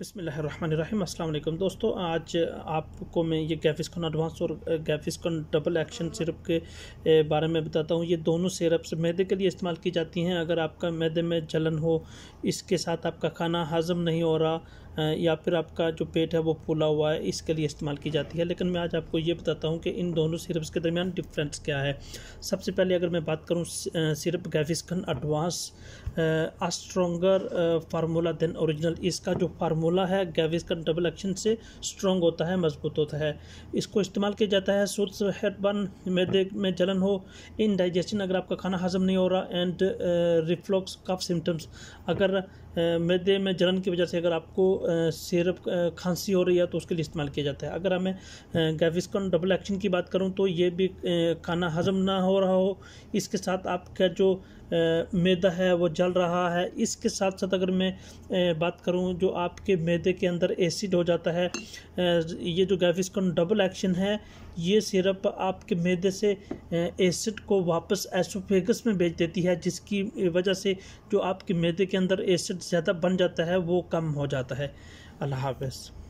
बसमीम अल्लाम दोस्तों आज आपको मैं ये गैफिस्कन एडवांस और गैफिस्कन डबल एक्शन सिरप के बारे में बताता हूँ ये दोनों सिरप्स मैदे के लिए इस्तेमाल की जाती हैं अगर आपका मैदे में जलन हो इसके साथ आपका खाना हज़म नहीं हो रहा या फिर आपका जो पेट है वो फूला हुआ है इसके लिए इस्तेमाल की जाती है लेकिन मैं आज आपको ये बताता हूँ कि इन दोनों सिरप्स के दरमियान डिफरेंस क्या है सबसे पहले अगर मैं बात करूँ syrup Gaviscon advance a stronger formula than original इसका जो फार्मूला फार्मूला है गैविस का डबल एक्शन से स्ट्रॉन्ग होता है मजबूत होता है इसको इस्तेमाल किया जाता है सुर्स हेडबन मैदे में जलन हो इन डाइजेशन अगर आपका खाना हजम नहीं हो रहा एंड रिफ्लॉक्स कफ सिम्टम्स अगर uh, मैदे में जलन की वजह से अगर आपको uh, सिरप uh, खांसी हो रही है तो उसके लिए इस्तेमाल किया जाता है अगर हमें गैविस्कॉन डबल एक्शन की बात करूँ तो ये भी खाना हजम ना हो रहा हो इसके साथ आपका जो मैदा है वो जल रहा है इसके साथ साथ अगर मैं बात करूं जो आपके के मैदे के अंदर एसिड हो जाता है ये जो गैविस्कॉन डबल एक्शन है ये सिरप आपके मैदे से एसिड को वापस एसोफेगस में भेज देती है जिसकी वजह से जो आपके मैदे के अंदर एसिड ज़्यादा बन जाता है वो कम हो जाता है अल्लाह हाफ